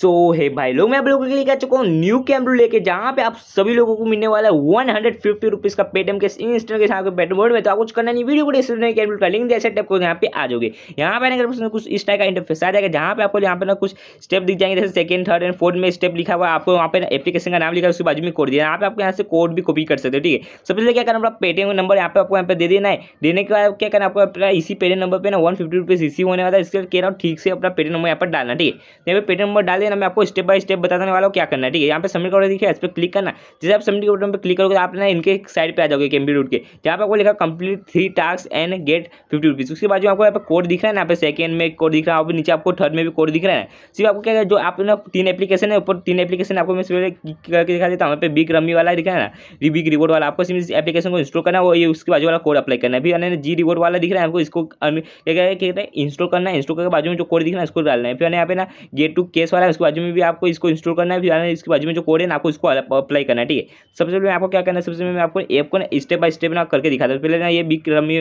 सो so, हे hey भाई लोग मैं आप लोगों के लिए कह चुका हूँ न्यू कैमरू लेके जहाँ पे आप सभी लोगों को मिलने वाला है वन हंड्रेड फिफ्टी रुपीज़ का पेटम के इंस्टेंट के साथ पेटम बोर्ड में तो आप कुछ करना नहीं वीडियो को डिस्क्रिप्शन कैमरू का लिंक जैसे टैप को यहाँ पे आ जाओगे यहाँ पे आने कुछ इस टाइप का इंटरफेस आ जाएगा जहाँ पे आपको यहाँ पे ना कुछ स्टेप दिख जाएंगे जैसे सेकंड थर्ड एंड फोर्थ में स्टेप लिखा हुआ आपको वहाँ पे एप्लीकेशन का नाम लिखा है उसके बाजू में कोड दिया यहाँ पे आपको यहाँ से कोड भी कॉपी कर सकते हो ठीक है सबसे पहले क्या करना आप पेटीएम का नंबर यहाँ पे आपको यहाँ पे दे देना है देने के बाद क्या करना आपको अपना इसी पेटीएम नंबर पर ना वन फिफ्टी रुपीज़ इसी होने वाला है इसके कह रहा हूँ ठीक से अपना पेटीएम नंबर यहाँ पर डालना ठीक है यहाँ पर पेटीएम नंबर डाल देना मैं आपको स्टेप बाय स्टेप बताने वाला हूँ क्या करना है ठीक है यहाँ पे सबमिट का बटन दिखे इस पर क्लिक करना जैसे आप सबमिट के बटन पर क्लिक करोगे तो आप ना इनके साइड पर आ जाओगे कैम्बी रूट के जहाँ पर आपको लिखा complete three task and get fifty rupees उसके बाद जो आपको यहाँ पर कोड दिख रहा है ना यहाँ पे सेकंड में कोड दिख रहा है और नीचे आपको थर्ड में भी कोड दिख रहा है सिर्फ आपको क्या जो आप ना तीन एप्लीकेशन है ऊपर तीन एप्लीकेशन आपको मैं करके दिखा देता हूँ यहाँ पर बिग रमी वाला दिख रहा है ना बिग रिवॉर्ड वाला आपको सिर्फ एप्लीकेशन को इंस्टॉल करना है उसके बाद वाला कोड अप्लाई करना है फिर जी रिवॉर्ड वाला दिख रहा है आपको इसको क्या कहते हैं इंस्टॉल करना है इंस्टॉल करके बाजू में जो कोड दिख रहा है उसको डालना है फिर यहाँ पे ना गेट टू केस वाला इसके बाजू में भी आपको इसको इंस्टॉल करना है फिर इसके बाजू में जो कोड है ना आपको इसको अप्लाई करना है ठीक है सबसे पहले आपको क्या करना है सबसे पहले आपको ऐप को ना स्टेप बाय स्टेप ना करके दिखाता हूँ पहले ना ये बिग रमी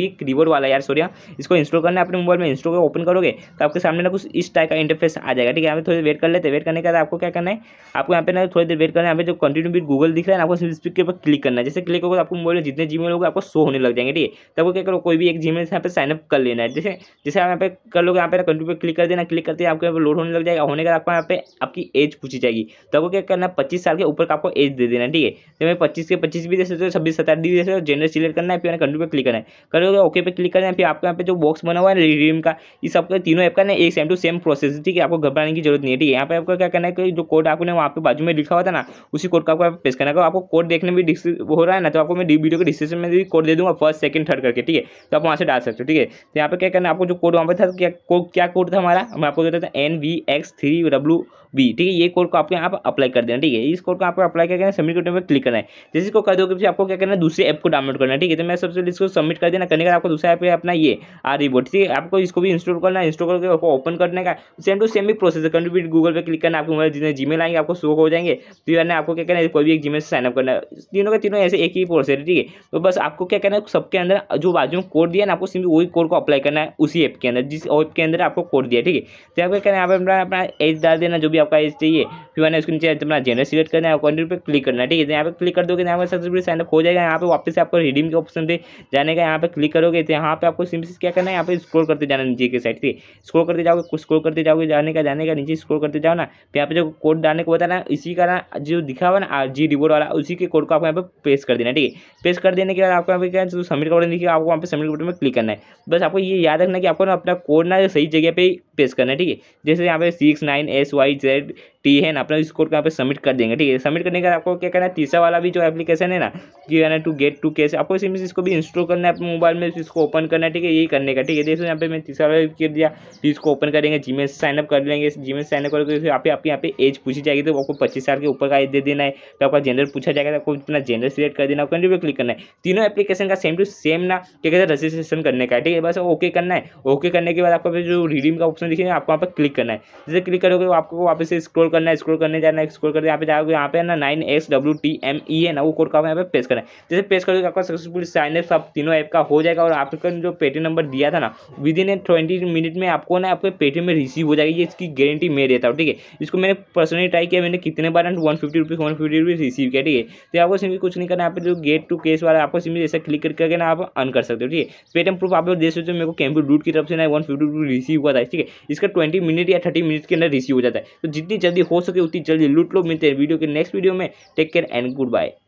बिग रिवोर वाला यार सोरिया हाँ, इसको इंस्टॉल करना है अपने मोबाइल में इंस्टॉल ओपन करोगे तो आपके सामने ना कुछ इस टाइप का इंटरफेस आ जाएगा ठीक है यहाँ पे थोड़ी वेट कर लेते वेट करने के बाद आपको क्या करना है आपको यहाँ पे ना थोड़ी देर वेट करना है यहाँ पे जो कंटिन्यू बिट गूगल दिख रहा है आपको स्पीक के ऊपर क्लिक करना है जैसे तो क्लिक होगा आपको मोबाइल में जितने जी मेल आपको शो होने लग जाएंगे ठीक है तब आपको क्या करो कोई भी एक जी मेल यहाँ पर साइनअप कर लेना है जैसे जैसे आप यहाँ पर कर लोग यहाँ पर कंटिन्यू पर क्लिक कर देना क्लिक करते हैं आपको यहाँ पर लोड होने लग जाएगा होने का अगर आपको यहाँ पे आपकी एज पूछी जाएगी तो आपको क्या करना है पच्चीस साल के ऊपर का आपको एज दे देना ठीक है तो मैं पच्चीस के पच्चीस भी दे सकते हो छब्बीस सत्तर भी दे सकते हो जेनर सिलेक्ट करना है फिर कंट्री पर क्लिक करना है करोगे ओके पे क्लिक करना है फिर आपके यहाँ पे जो बॉक्स बना हुआ है रिडीम का इस आपका तीनों ऐप का ना एक सेम टू सेम प्रोसेस ठीक है आपको घबराने की जरूरत नहीं है ठीक है यहाँ पे आपको क्या करना है कि जो कोड आपने वहाँ पे बाजू में लिखा हुआ था ना उसी कोड का आपको पेश करना है आपको कोड देखने भी हो रहा है ना तो आपको मैं वीडियो के डिस्क्रिप्शन में भी कोड दे दूँगा फर्स्ट सेकंड थर्ड करके ठीक है तो आप वहाँ से डाल सकते हो ठीक है तो यहाँ पे क्या करना है आपको जो कोड वहाँ पर था क्या कोड क्या कोड था हमारा मैं आपको देता था N V X three W B ठीक है ये कोड को आपको यहाँ पर अप्लाई कर देना ठीक है इस कोड को आपको अप्लाई करना है सबमिट करने पर क्लिक करना है जैसे इसको कर दोगे आपको क्या करना है दूसरे ऐप को डाउनलोड करना है ठीक है तो मैं सबसे पहले इसको सबमिट कर देना करने का आपको दूसरा ऐप है अपना ये आ रही बोर्ड ठीक है आपको इसको भी इंस्टॉल करना है इंस्टॉल करके आपको ओपन करने का सेम टू सेम ही प्रोसेस है कंट्रीब्यूट गूगल पर क्लिक करना आपको मोबाइल जितने जी आएंगे आपको शो हो जाएंगे तो यानी आपको क्या करना है कोई भी एक जी से साइनअप करना है तीनों का तीनों ऐसे एक ही प्रोसेस है ठीक है तो बस आपको क्या करना है सबके अंदर जो बाजू में कोड दिया ना आपको सिंपली वही कोड को अप्लाई करना है उसी ऐप के अंदर जिस ऐप के अंदर आपको कोड दिया ठीक है तो आपको क्या करना है अपना एज डाल देना जो भी आपका एज चाहिए फिर मैंने उसके नीचे अपना जेनर सिलेक्ट करना है कंटिन्यू पर क्लिक करना है ठीक है तो यहाँ पर क्लिक कर दोगे तो यहाँ पर सबसे साइनअप हो जाएगा यहाँ पर वापस आपको रिडीम के ऑप्शन पे जाने का यहाँ पर क्लिक करोगे तो यहाँ पर आपको सिम्स क्या करना है यहाँ पर स्क्रोल करते जाना नीचे के साइड से स्क्रोल करते जाओगे कुछ स्क्रोल करते जाओगे जाने का जाने का नीचे स्क्रोल करते जाओ ना फिर यहाँ पर जो कोड डालने को बताना इसी का ना जो दिखा हुआ ना जी रिबोर्ड वाला उसी के कोड को आपको यहाँ पर पेश कर देना ठीक है पेश कर देने के बाद आपको यहाँ पे क्या सबमिट का बटन दिखेगा आपको वहाँ पे सबमिट बटन में क्लिक करना है बस आपको ये याद रखना कि आपको ना अपना कोड ना सही जगह पर पेश करना है ठीक है जैसे यहाँ पे six nine S Y Z T है ना अपना इस कोड को यहाँ पे सबमिट कर देंगे ठीक है सबमिट करने के बाद आपको क्या करना है तीसरा वाला भी जो एप्लीकेशन है ना कि है ना टू गेट टू कैसे आपको सिम इसको भी इंस्टॉल करना है अपने मोबाइल में इसको ओपन करना है ठीक है यही करने का ठीक है जैसे यहाँ पे मैंने तीसरा वाला कर दिया फिर तो इसको ओपन करेंगे जी में साइनअप कर लेंगे जी में साइनअप करके फिर आप आपके यहाँ पे एज पूछी जाएगी तो आपको पच्चीस साल के ऊपर का एज दे देना है तो आपका जेंडर पूछा जाएगा तो आपको अपना जेंडर सिलेक्ट कर देना कंट्री क्लिक करना है तीनों एप्लीकेशन का सेम टू सेम ना क्या कहते हैं रजिस्ट्रेशन करने का ठीक है बस ओके करना है ओके करने के बाद आपको जो रिडीम का ऑप्शन दिखेगा आपको वहाँ पर क्लिक करना है जैसे क्लिक करोगे आपको वापस से स्क्रॉल करना है स्क्रोल करने जाना है स्क्रोल करके यहाँ पे जाओगे यहाँ पे ना nine X W T M E है ना e वो कोड का यहाँ पे पेश करना है जैसे पेश करोगे आपका सक्सेसफुल साइनअप सब तीनों ऐप का हो जाएगा और आपका जो पेटीएम नंबर दिया था ना विद इन ट्वेंटी मिनट में आपको ना आपके पेटीएम में रिसीव हो जाएगी इसकी गारंटी मैं देता हूँ ठीक है इसको मैंने पर्सनली ट्राई किया मैंने कितने बार one fifty rupees one fifty rupees receive किया ठीक है तो आपको सिंपली कुछ नहीं करना आप जो गेट टू केस वाला आपको सिंपली ऐसा क्लिक करके ना आप अन कर सकते हो ठीक है पेटीएम प्रूफ आप देख सकते हो मेरे को कैम्प्यू डूट की तरफ से ना वन फिफ्टी रुपीज़ रिसीव हुआ था ठीक है इसका ट्वेंटी मिनट या थर्टी मिनट के अंदर रिसीव हो जाता है तो जितनी जल्दी जल्दी हो सके उतनी जल्दी लूट लो मिलते हैं वीडियो के नेक्स्ट वीडियो में take care and good bye